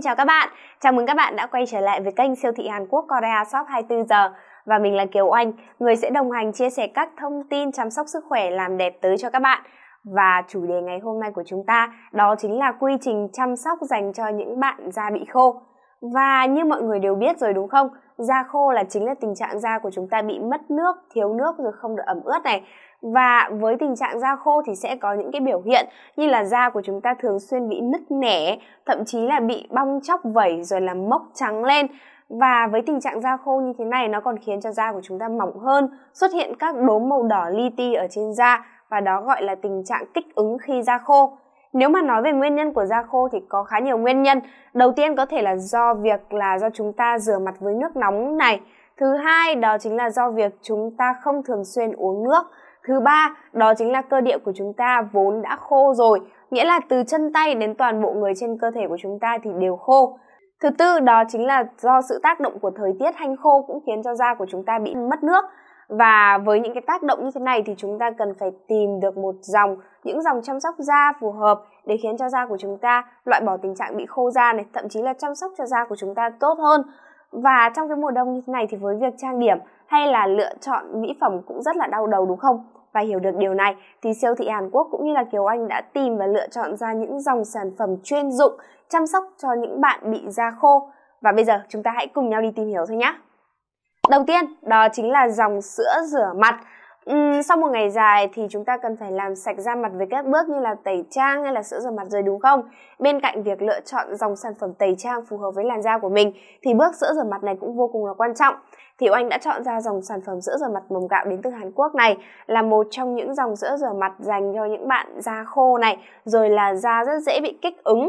xin chào các bạn. Chào mừng các bạn đã quay trở lại với kênh siêu thị Hàn Quốc Korea Shop 24 giờ và mình là Kiều Oanh, người sẽ đồng hành chia sẻ các thông tin chăm sóc sức khỏe làm đẹp tới cho các bạn. Và chủ đề ngày hôm nay của chúng ta đó chính là quy trình chăm sóc dành cho những bạn da bị khô. Và như mọi người đều biết rồi đúng không? Da khô là chính là tình trạng da của chúng ta bị mất nước, thiếu nước rồi không được ẩm ướt này và với tình trạng da khô thì sẽ có những cái biểu hiện như là da của chúng ta thường xuyên bị nứt nẻ thậm chí là bị bong chóc vẩy rồi là mốc trắng lên và với tình trạng da khô như thế này nó còn khiến cho da của chúng ta mỏng hơn xuất hiện các đốm màu đỏ li ti ở trên da và đó gọi là tình trạng kích ứng khi da khô nếu mà nói về nguyên nhân của da khô thì có khá nhiều nguyên nhân đầu tiên có thể là do việc là do chúng ta rửa mặt với nước nóng này thứ hai đó chính là do việc chúng ta không thường xuyên uống nước Thứ ba, đó chính là cơ địa của chúng ta vốn đã khô rồi, nghĩa là từ chân tay đến toàn bộ người trên cơ thể của chúng ta thì đều khô. Thứ tư, đó chính là do sự tác động của thời tiết hanh khô cũng khiến cho da của chúng ta bị mất nước. Và với những cái tác động như thế này thì chúng ta cần phải tìm được một dòng, những dòng chăm sóc da phù hợp để khiến cho da của chúng ta loại bỏ tình trạng bị khô da này, thậm chí là chăm sóc cho da của chúng ta tốt hơn. Và trong cái mùa đông như thế này thì với việc trang điểm hay là lựa chọn mỹ phẩm cũng rất là đau đầu đúng không? và hiểu được điều này thì siêu thị Hàn Quốc cũng như là Kiều Anh đã tìm và lựa chọn ra những dòng sản phẩm chuyên dụng chăm sóc cho những bạn bị da khô. Và bây giờ chúng ta hãy cùng nhau đi tìm hiểu thôi nhé. Đầu tiên đó chính là dòng sữa rửa mặt. Uhm, sau một ngày dài thì chúng ta cần phải làm sạch da mặt với các bước như là tẩy trang hay là sữa rửa mặt rồi đúng không? Bên cạnh việc lựa chọn dòng sản phẩm tẩy trang phù hợp với làn da của mình thì bước sữa rửa mặt này cũng vô cùng là quan trọng thì Oanh đã chọn ra dòng sản phẩm sữa rửa mặt mầm gạo đến từ Hàn Quốc này là một trong những dòng sữa rửa mặt dành cho những bạn da khô này, rồi là da rất dễ bị kích ứng.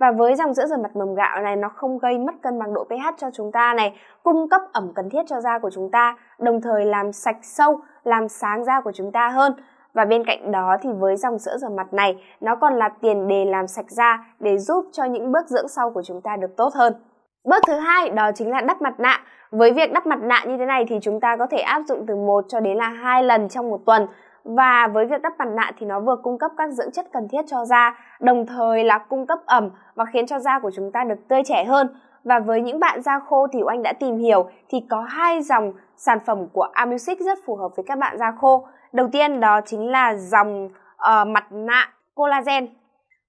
Và với dòng sữa rửa mặt mầm gạo này nó không gây mất cân bằng độ pH cho chúng ta này, cung cấp ẩm cần thiết cho da của chúng ta, đồng thời làm sạch sâu, làm sáng da của chúng ta hơn. Và bên cạnh đó thì với dòng sữa rửa mặt này, nó còn là tiền đề làm sạch da để giúp cho những bước dưỡng sau của chúng ta được tốt hơn. Bước thứ hai đó chính là đắp mặt nạ. Với việc đắp mặt nạ như thế này thì chúng ta có thể áp dụng từ 1 cho đến là 2 lần trong một tuần. Và với việc đắp mặt nạ thì nó vừa cung cấp các dưỡng chất cần thiết cho da, đồng thời là cung cấp ẩm và khiến cho da của chúng ta được tươi trẻ hơn. Và với những bạn da khô thì Oanh đã tìm hiểu thì có hai dòng sản phẩm của Amusic rất phù hợp với các bạn da khô. Đầu tiên đó chính là dòng uh, mặt nạ collagen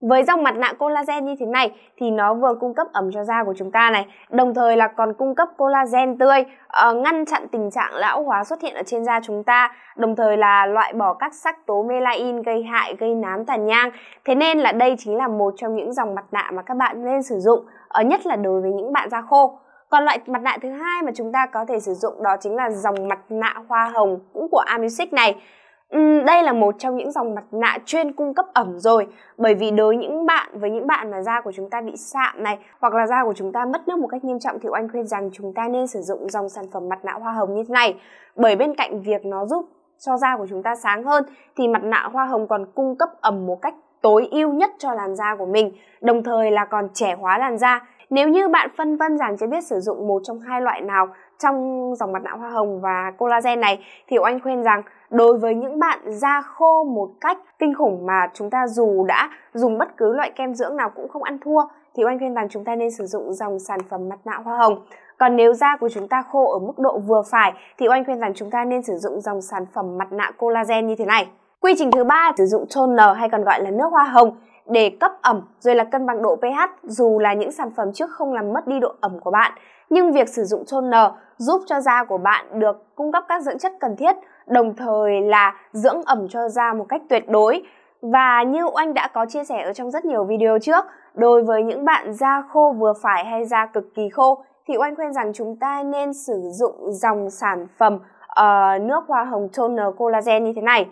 với dòng mặt nạ collagen như thế này thì nó vừa cung cấp ẩm cho da của chúng ta này, đồng thời là còn cung cấp collagen tươi, uh, ngăn chặn tình trạng lão hóa xuất hiện ở trên da chúng ta, đồng thời là loại bỏ các sắc tố melanin gây hại, gây nám tàn nhang. Thế nên là đây chính là một trong những dòng mặt nạ mà các bạn nên sử dụng, uh, nhất là đối với những bạn da khô. Còn loại mặt nạ thứ hai mà chúng ta có thể sử dụng đó chính là dòng mặt nạ hoa hồng cũng của Amusic này. Uhm, đây là một trong những dòng mặt nạ chuyên cung cấp ẩm rồi bởi vì đối những bạn với những bạn mà da của chúng ta bị sạm này hoặc là da của chúng ta mất nước một cách nghiêm trọng thì oanh khuyên rằng chúng ta nên sử dụng dòng sản phẩm mặt nạ hoa hồng như thế này bởi bên cạnh việc nó giúp cho da của chúng ta sáng hơn thì mặt nạ hoa hồng còn cung cấp ẩm một cách tối ưu nhất cho làn da của mình đồng thời là còn trẻ hóa làn da nếu như bạn phân vân rằng chưa biết sử dụng một trong hai loại nào trong dòng mặt nạ hoa hồng và collagen này thì oanh khuyên rằng đối với những bạn da khô một cách kinh khủng mà chúng ta dù đã dùng bất cứ loại kem dưỡng nào cũng không ăn thua thì oanh khuyên rằng chúng ta nên sử dụng dòng sản phẩm mặt nạ hoa hồng còn nếu da của chúng ta khô ở mức độ vừa phải thì oanh khuyên rằng chúng ta nên sử dụng dòng sản phẩm mặt nạ collagen như thế này quy trình thứ ba sử dụng toner hay còn gọi là nước hoa hồng để cấp ẩm rồi là cân bằng độ pH dù là những sản phẩm trước không làm mất đi độ ẩm của bạn nhưng việc sử dụng toner giúp cho da của bạn được cung cấp các dưỡng chất cần thiết, đồng thời là dưỡng ẩm cho da một cách tuyệt đối. Và như Oanh đã có chia sẻ ở trong rất nhiều video trước, đối với những bạn da khô vừa phải hay da cực kỳ khô thì Oanh khuyên rằng chúng ta nên sử dụng dòng sản phẩm uh, nước hoa hồng toner collagen như thế này.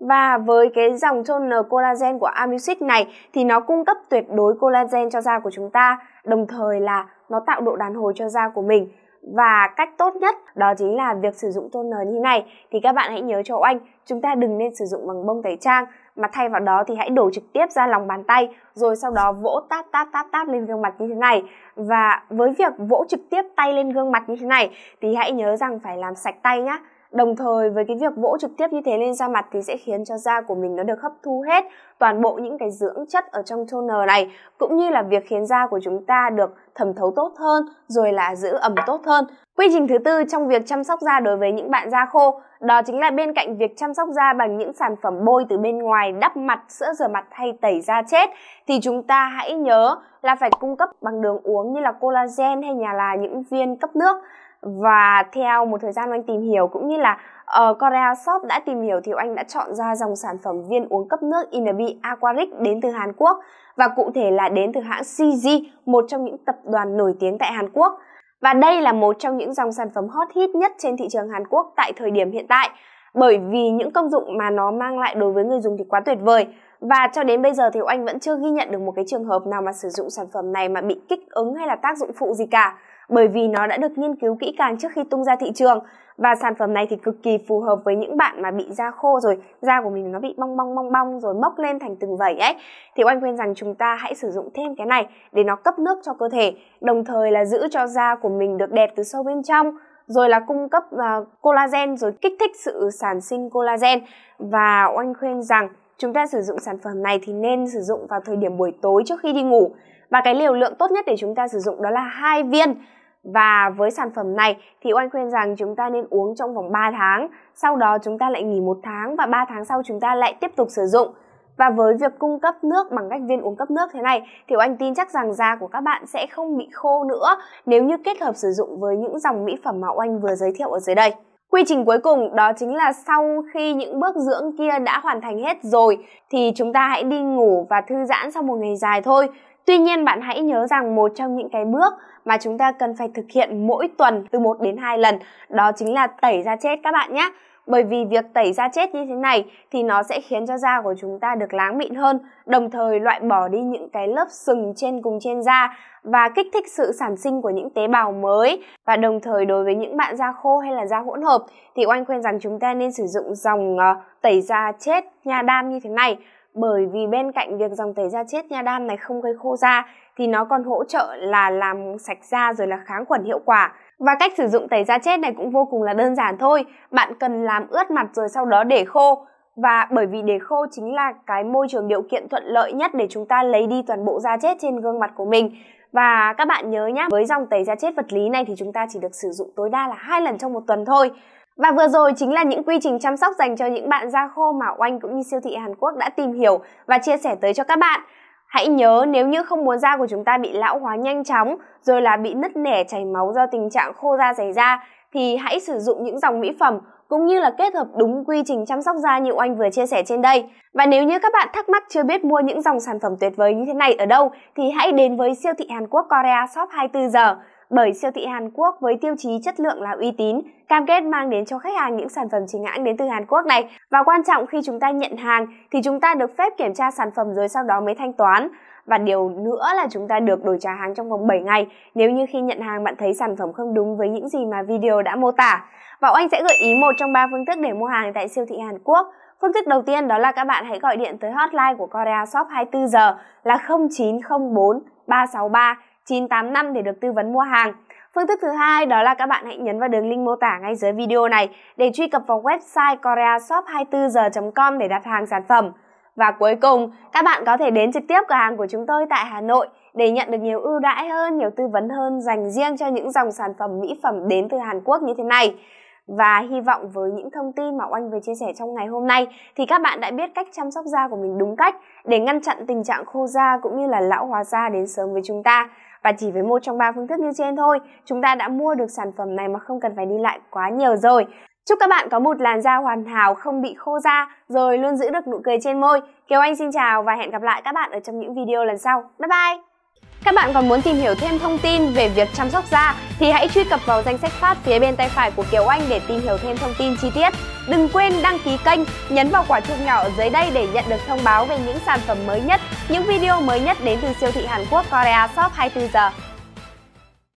Và với cái dòng toner collagen của Amusic này thì nó cung cấp tuyệt đối collagen cho da của chúng ta, đồng thời là nó tạo độ đàn hồi cho da của mình. Và cách tốt nhất đó chính là việc sử dụng toner như này thì các bạn hãy nhớ cho anh chúng ta đừng nên sử dụng bằng bông tẩy trang mà thay vào đó thì hãy đổ trực tiếp ra lòng bàn tay rồi sau đó vỗ tát tát tát tát lên gương mặt như thế này và với việc vỗ trực tiếp tay lên gương mặt như thế này thì hãy nhớ rằng phải làm sạch tay nhá Đồng thời với cái việc vỗ trực tiếp như thế lên da mặt thì sẽ khiến cho da của mình nó được hấp thu hết toàn bộ những cái dưỡng chất ở trong toner này cũng như là việc khiến da của chúng ta được thẩm thấu tốt hơn rồi là giữ ẩm tốt hơn. Quy trình thứ tư trong việc chăm sóc da đối với những bạn da khô đó chính là bên cạnh việc chăm sóc da bằng những sản phẩm bôi từ bên ngoài đắp mặt, sữa rửa mặt hay tẩy da chết thì chúng ta hãy nhớ là phải cung cấp bằng đường uống như là collagen hay nhà là những viên cấp nước và theo một thời gian anh tìm hiểu cũng như là ở ờ, Korea Shop đã tìm hiểu thì anh đã chọn ra dòng sản phẩm viên uống cấp nước Inabi Aquaric đến từ Hàn Quốc và cụ thể là đến từ hãng CG, một trong những tập đoàn nổi tiếng tại Hàn Quốc. Và đây là một trong những dòng sản phẩm hot hit nhất trên thị trường Hàn Quốc tại thời điểm hiện tại bởi vì những công dụng mà nó mang lại đối với người dùng thì quá tuyệt vời và cho đến bây giờ thì anh vẫn chưa ghi nhận được một cái trường hợp nào mà sử dụng sản phẩm này mà bị kích ứng hay là tác dụng phụ gì cả bởi vì nó đã được nghiên cứu kỹ càng trước khi tung ra thị trường và sản phẩm này thì cực kỳ phù hợp với những bạn mà bị da khô rồi da của mình nó bị bong bong bong bong rồi mốc lên thành từng vẩy ấy thì oanh khuyên rằng chúng ta hãy sử dụng thêm cái này để nó cấp nước cho cơ thể đồng thời là giữ cho da của mình được đẹp từ sâu bên trong rồi là cung cấp uh, collagen rồi kích thích sự sản sinh collagen và oanh khuyên rằng chúng ta sử dụng sản phẩm này thì nên sử dụng vào thời điểm buổi tối trước khi đi ngủ và cái liều lượng tốt nhất để chúng ta sử dụng đó là hai viên và với sản phẩm này thì oanh khuyên rằng chúng ta nên uống trong vòng 3 tháng, sau đó chúng ta lại nghỉ một tháng và 3 tháng sau chúng ta lại tiếp tục sử dụng. Và với việc cung cấp nước bằng cách viên uống cấp nước thế này thì anh tin chắc rằng da của các bạn sẽ không bị khô nữa nếu như kết hợp sử dụng với những dòng mỹ phẩm mà Oanh vừa giới thiệu ở dưới đây. Quy trình cuối cùng đó chính là sau khi những bước dưỡng kia đã hoàn thành hết rồi thì chúng ta hãy đi ngủ và thư giãn sau một ngày dài thôi. Tuy nhiên bạn hãy nhớ rằng một trong những cái bước mà chúng ta cần phải thực hiện mỗi tuần từ 1 đến 2 lần đó chính là tẩy da chết các bạn nhé bởi vì việc tẩy da chết như thế này thì nó sẽ khiến cho da của chúng ta được láng mịn hơn, đồng thời loại bỏ đi những cái lớp sừng trên cùng trên da và kích thích sự sản sinh của những tế bào mới. Và đồng thời đối với những bạn da khô hay là da hỗn hợp thì Oanh khuyên rằng chúng ta nên sử dụng dòng ờ, tẩy da chết nha đam như thế này bởi vì bên cạnh việc dòng tẩy da chết nha đam này không gây khô da thì nó còn hỗ trợ là làm sạch da rồi là kháng khuẩn hiệu quả và cách sử dụng tẩy da chết này cũng vô cùng là đơn giản thôi. Bạn cần làm ướt mặt rồi sau đó để khô. Và bởi vì để khô chính là cái môi trường điều kiện thuận lợi nhất để chúng ta lấy đi toàn bộ da chết trên gương mặt của mình. Và các bạn nhớ nhé, với dòng tẩy da chết vật lý này thì chúng ta chỉ được sử dụng tối đa là hai lần trong một tuần thôi. Và vừa rồi chính là những quy trình chăm sóc dành cho những bạn da khô mà Oanh cũng như siêu thị Hàn Quốc đã tìm hiểu và chia sẻ tới cho các bạn. Hãy nhớ nếu như không muốn da của chúng ta bị lão hóa nhanh chóng rồi là bị nứt nẻ chảy máu do tình trạng khô da xảy ra thì hãy sử dụng những dòng mỹ phẩm cũng như là kết hợp đúng quy trình chăm sóc da như Oanh vừa chia sẻ trên đây. Và nếu như các bạn thắc mắc chưa biết mua những dòng sản phẩm tuyệt vời như thế này ở đâu thì hãy đến với siêu thị Hàn Quốc Korea Shop 24 giờ bởi siêu thị Hàn Quốc với tiêu chí chất lượng là uy tín, cam kết mang đến cho khách hàng những sản phẩm chính hãng đến từ Hàn Quốc này. Và quan trọng khi chúng ta nhận hàng thì chúng ta được phép kiểm tra sản phẩm rồi sau đó mới thanh toán. Và điều nữa là chúng ta được đổi trả hàng trong vòng 7 ngày nếu như khi nhận hàng bạn thấy sản phẩm không đúng với những gì mà video đã mô tả. Và anh sẽ gợi ý một trong ba phương thức để mua hàng tại siêu thị Hàn Quốc. Phương thức đầu tiên đó là các bạn hãy gọi điện tới hotline của Korea Shop 24 giờ là 0904 363 985 để được tư vấn mua hàng. Phương thức thứ hai đó là các bạn hãy nhấn vào đường link mô tả ngay dưới video này để truy cập vào website koreashop 24 h com để đặt hàng sản phẩm. Và cuối cùng, các bạn có thể đến trực tiếp cửa hàng của chúng tôi tại Hà Nội để nhận được nhiều ưu đãi hơn, nhiều tư vấn hơn dành riêng cho những dòng sản phẩm mỹ phẩm đến từ Hàn Quốc như thế này và hy vọng với những thông tin mà Oanh vừa chia sẻ trong ngày hôm nay thì các bạn đã biết cách chăm sóc da của mình đúng cách để ngăn chặn tình trạng khô da cũng như là lão hóa da đến sớm với chúng ta. Và chỉ với một trong ba phương thức như trên thôi, chúng ta đã mua được sản phẩm này mà không cần phải đi lại quá nhiều rồi. Chúc các bạn có một làn da hoàn hảo, không bị khô da, rồi luôn giữ được nụ cười trên môi. Kiều Anh xin chào và hẹn gặp lại các bạn ở trong những video lần sau. Bye bye! Các bạn còn muốn tìm hiểu thêm thông tin về việc chăm sóc da thì hãy truy cập vào danh sách phát phía bên tay phải của Kiều Anh để tìm hiểu thêm thông tin chi tiết. Đừng quên đăng ký kênh, nhấn vào quả chuông nhỏ ở dưới đây để nhận được thông báo về những sản phẩm mới nhất, những video mới nhất đến từ siêu thị Hàn Quốc Korea Shop 24 giờ.